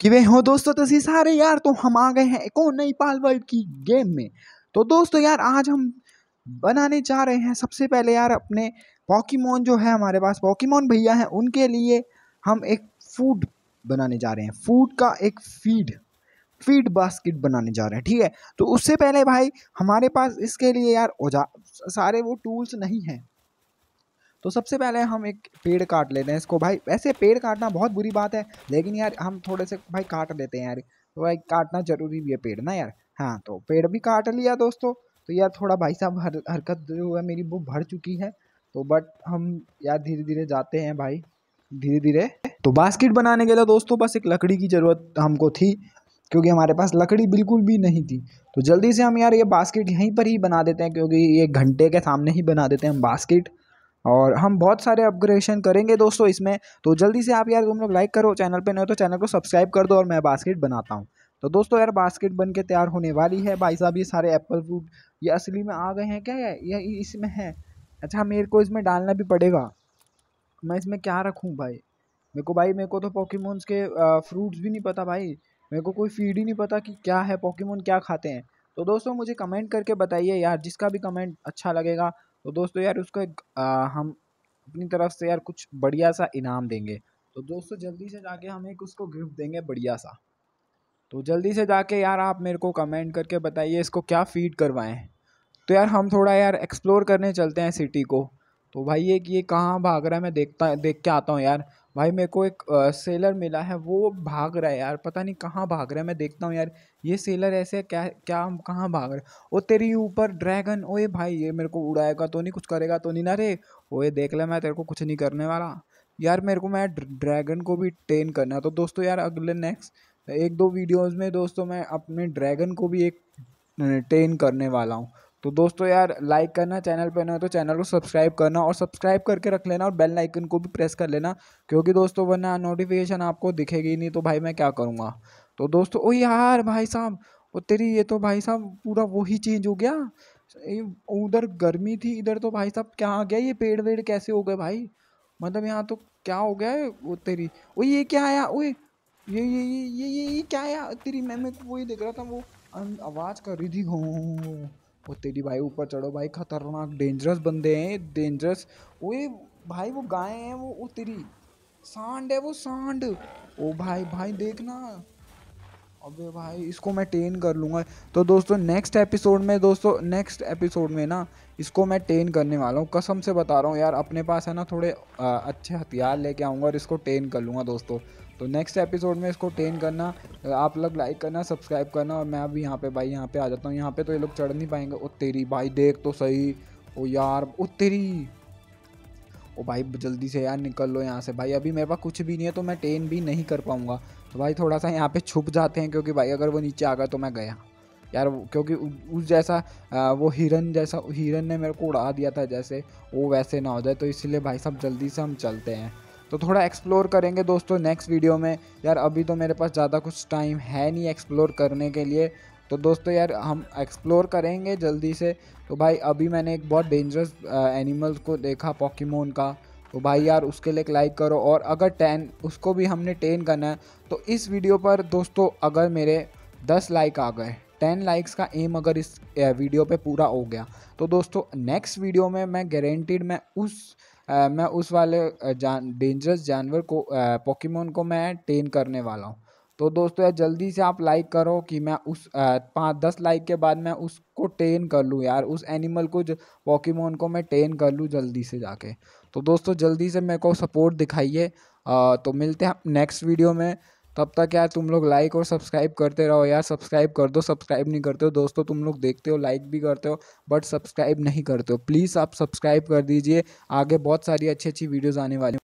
कि वे हो दोस्तों तुम तो सारे यार तो हम आ गए हैं एक और नई पाल वर्ल्ड की गेम में तो दोस्तों यार आज हम बनाने जा रहे हैं सबसे पहले यार अपने पॉकीमोन जो है हमारे पास पॉकीमोन भैया हैं उनके लिए हम एक फूड बनाने जा रहे हैं फूड का एक फीड फीड बास्केट बनाने जा रहे हैं ठीक है तो उससे पहले भाई हमारे पास इसके लिए यार औजार सारे वो टूल्स नहीं हैं तो सबसे पहले हम एक पेड़ काट लेते हैं इसको भाई वैसे पेड़ काटना बहुत बुरी बात है लेकिन यार हम थोड़े से भाई काट लेते हैं यार तो भाई काटना ज़रूरी भी है पेड़ ना यार हाँ तो पेड़ भी काट लिया दोस्तों तो यार थोड़ा भाई साहब हर हरकत जो है मेरी वो भर चुकी है तो बट हम यार धीरे धीरे जाते हैं भाई धीरे धीरे तो बास्केट बनाने के लिए दोस्तों बस एक लकड़ी की ज़रूरत हमको थी क्योंकि हमारे पास लकड़ी बिल्कुल भी नहीं थी तो जल्दी से हम यार ये बास्केट यहीं पर ही बना देते हैं क्योंकि ये घंटे के सामने ही बना देते हैं हम बास्केट और हम बहुत सारे अपग्रेडेशन करेंगे दोस्तों इसमें तो जल्दी से आप यार तुम लोग लाइक करो चैनल पर नहीं तो चैनल को सब्सक्राइब कर दो और मैं बास्केट बनाता हूँ तो दोस्तों यार बास्केट बन के तैयार होने वाली है भाई साहब ये सारे एप्पल फ्रूट ये असली में आ गए हैं क्या ये इसमें है अच्छा मेरे को इसमें डालना भी पड़ेगा मैं इसमें क्या रखूँ भाई मेरे को भाई मेरे को तो पॉकीमोन्स के फ्रूट्स भी नहीं पता भाई मेरे को कोई फीड ही नहीं पता कि क्या है पॉकीमोन क्या खाते हैं तो दोस्तों मुझे कमेंट करके बताइए यार जिसका भी कमेंट अच्छा लगेगा तो दोस्तों यार उसको एक आ, हम अपनी तरफ से यार कुछ बढ़िया सा इनाम देंगे तो दोस्तों जल्दी से जाके हम एक उसको गिफ्ट देंगे बढ़िया सा तो जल्दी से जाके यार आप मेरे को कमेंट करके बताइए इसको क्या फीड करवाएं तो यार हम थोड़ा यार एक्सप्लोर करने चलते हैं सिटी को तो भाई ये कि ये कहाँ भाग रहा है मैं देखता देख के आता हूँ यार भाई मेरे को एक सेलर मिला है वो भाग रहा है यार पता नहीं कहाँ भाग रहा है मैं देखता हूँ यार ये सेलर ऐसे क्या क्या कहाँ भाग रहा है वो तेरी ऊपर ड्रैगन ओए भाई ये मेरे को उड़ाएगा तो नहीं कुछ करेगा तो नहीं ना रे ओए देख ले मैं तेरे को कुछ नहीं करने वाला यार मेरे को मैं ड्रैगन को भी ट्रेन करना तो दोस्तों यार अगले नेक्स्ट एक दो वीडियोज़ में दोस्तों मैं अपने ड्रैगन को भी एक ट्रेन करने वाला हूँ तो दोस्तों यार लाइक करना चैनल पर ना तो चैनल को सब्सक्राइब करना और सब्सक्राइब करके रख लेना और बेल आइकन को भी प्रेस कर लेना क्योंकि दोस्तों वरना नोटिफिकेशन आपको दिखेगी नहीं तो भाई मैं क्या करूँगा तो दोस्तों ओ यार भाई साहब वो तेरी ये तो भाई साहब पूरा वही चेंज हो गया उधर गर्मी थी इधर तो भाई साहब क्या आ गया ये पेड़ वेड़ कैसे हो गए भाई मतलब यहाँ तो क्या हो गया है वो तेरी ओ ये क्या आया ओ ये ये ये ये ये क्या आया तेरी मैं मैं तो वही देख रहा था वो अं, आवाज़ कर रही थी हो वो तेरी भाई ऊपर चढ़ो भाई खतरनाक डेंजरस बंदे हैं डेंजरस वो भाई वो गाय हैं वो वो तेरी सांड है वो सांड ओ भाई भाई देखना अबे भाई इसको मैं टेन कर लूँगा तो दोस्तों नेक्स्ट एपिसोड में दोस्तों नेक्स्ट एपिसोड में ना इसको मैं टेन करने वाला हूँ कसम से बता रहा हूँ यार अपने पास है ना थोड़े आ, अच्छे हथियार लेके आऊँगा और इसको टेन कर लूँगा दोस्तों तो नेक्स्ट एपिसोड में इसको टेन करना आप लोग लाइक करना सब्सक्राइब करना और मैं अभी यहाँ पर भाई यहाँ पर आ जाता हूँ यहाँ पर तो ये लोग चढ़ नहीं पाएंगे ओ तेरी भाई देख तो सही ओ यार ओ तेरी ओ भाई जल्दी से यार निकल लो यहाँ से भाई अभी मेरे पास कुछ भी नहीं है तो मैं टेन भी नहीं कर पाऊँगा तो भाई थोड़ा सा यहाँ पे छुप जाते हैं क्योंकि भाई अगर वो नीचे आ गया तो मैं गया यार क्योंकि उस जैसा वो हिरन जैसा हिरन ने मेरे को उड़ा दिया था जैसे वो वैसे ना हो जाए तो इसलिए भाई साहब जल्दी से हम चलते हैं तो थोड़ा एक्सप्लोर करेंगे दोस्तों नेक्स्ट वीडियो में यार अभी तो मेरे पास ज़्यादा कुछ टाइम है नहीं एक्सप्लोर करने के लिए तो दोस्तों यार हम एक्सप्लोर करेंगे जल्दी से तो भाई अभी मैंने एक बहुत डेंजरस एनिमल्स को देखा पॉकीमोन का तो भाई यार उसके लिए लाइक करो और अगर टेन उसको भी हमने टेन करना है तो इस वीडियो पर दोस्तों अगर मेरे दस लाइक आ गए टेन लाइक्स का एम अगर इस वीडियो पे पूरा हो गया तो दोस्तों नेक्स्ट वीडियो में मैं गारंटीड मैं उस आ, मैं उस वाले जान डेंजरस जानवर को पॉकीमोन को मैं टेन करने वाला हूँ तो दोस्तों यार जल्दी से आप लाइक करो कि मैं उस पाँच दस लाइक के बाद मैं उसको टेन कर लूँ यार उस एनिमल को पॉकीमोन को मैं टेन कर लूँ जल्दी से जाके तो दोस्तों जल्दी से मेरे को सपोर्ट दिखाइए तो मिलते हैं नेक्स्ट वीडियो में तब तक यार तुम लोग लाइक और सब्सक्राइब करते रहो यार सब्सक्राइब कर दो सब्सक्राइब नहीं करते हो दोस्तों तुम लोग देखते हो लाइक भी करते हो बट सब्सक्राइब नहीं करते हो प्लीज़ आप सब्सक्राइब कर दीजिए आगे बहुत सारी अच्छी अच्छी वीडियोज़ आने वाली